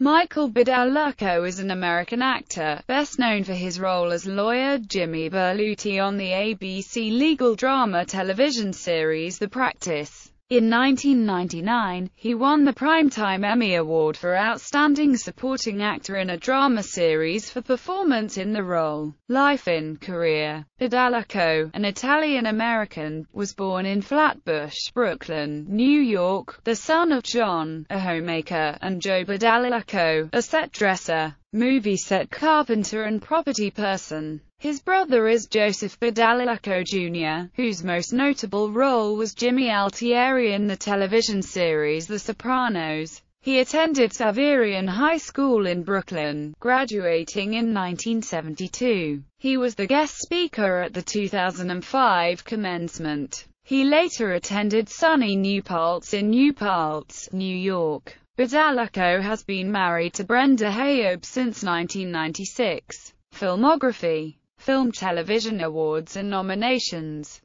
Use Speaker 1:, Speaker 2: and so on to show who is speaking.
Speaker 1: Michael Bidal is an American actor, best known for his role as lawyer Jimmy Berluti on the ABC legal drama television series The Practice. In 1999, he won the Primetime Emmy Award for Outstanding Supporting Actor in a Drama Series for performance in the role. Life in Korea Bidalico, an Italian-American, was born in Flatbush, Brooklyn, New York, the son of John, a homemaker, and Joe Bidalico, a set dresser movie set carpenter and property person. His brother is Joseph Badalaco Jr., whose most notable role was Jimmy Altieri in the television series The Sopranos. He attended Saverian High School in Brooklyn, graduating in 1972. He was the guest speaker at the 2005 commencement. He later attended Sunny New Paltz in New Paltz, New York. Butalico has been married to Brenda Hayob since 1996. Filmography Film Television Awards and Nominations